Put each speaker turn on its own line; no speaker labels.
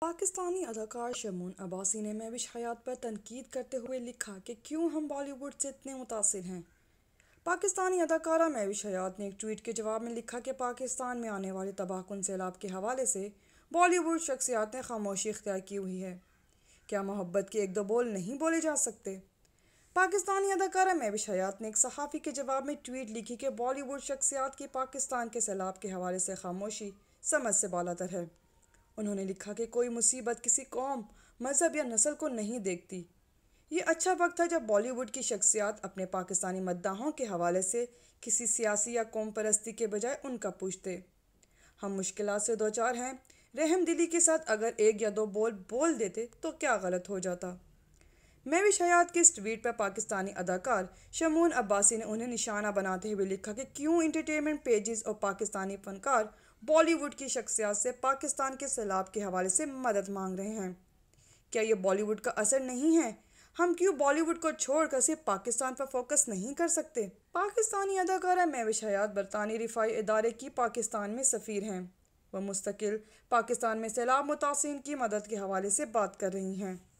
पाकिस्तानी अदाकार शमून अब्बासी ने महविश हयात पर तनकीद करते हुए लिखा कि क्यों हम बॉलीवुड से इतने मुतासर हैं पाकिस्तानी अदाकारा महविश हयात ने एक ट्वीट के जवाब में लिखा कि पाकिस्तान में आने वाले तबाहकुन सैलाब के हवाले से बॉलीवुड शख्सियात ने खामोशी इख्तियार की हुई है क्या मोहब्बत के एक दो बोल नहीं बोले जा सकते पाकिस्तानी अदाकारा महविश हयात ने एक सहाफ़ी के जवाब में ट्वीट लिखी कि बॉलीवुड शख्सियात की पाकिस्तान के सैलाब के हवाले से खामोशी समझ से बालातर है उन्होंने लिखा कि कोई मुसीबत किसी कौम मज़हब या नस्ल को नहीं देखती ये अच्छा वक्त था जब बॉलीवुड की शख्सियात अपने पाकिस्तानी मद्दाहों के हवाले से किसी सियासी या कौम परस्ती के बजाय उनका पूछते हम मुश्किल से दो चार हैं रहम दिली के साथ अगर एक या दो बोल बोल देते तो क्या गलत हो जाता भी शायद के इस ट्वीट पर पाकिस्तानी अदाकार शमून अब्बासी ने उन्हें निशाना बनाते हुए लिखा कि क्यों इंटरटेनमेंट पेजेस और पाकिस्तानी फनकार बॉलीवुड की शख्सियात से पाकिस्तान के सैलाब के हवाले से मदद मांग रहे हैं क्या ये बॉलीवुड का असर नहीं है हम क्यों बॉलीवुड को छोड़कर सिर्फ पाकिस्तान पर फोकस नहीं कर सकते पाकिस्तानी अदाकारा मेविश हयात बरतानी रिफाई इदारे की पाकिस्तान में सफ़ीर हैं वह मुस्तकिल पाकिस्तान में सैलाब मुतासन की मदद के हवाले से बात कर रही हैं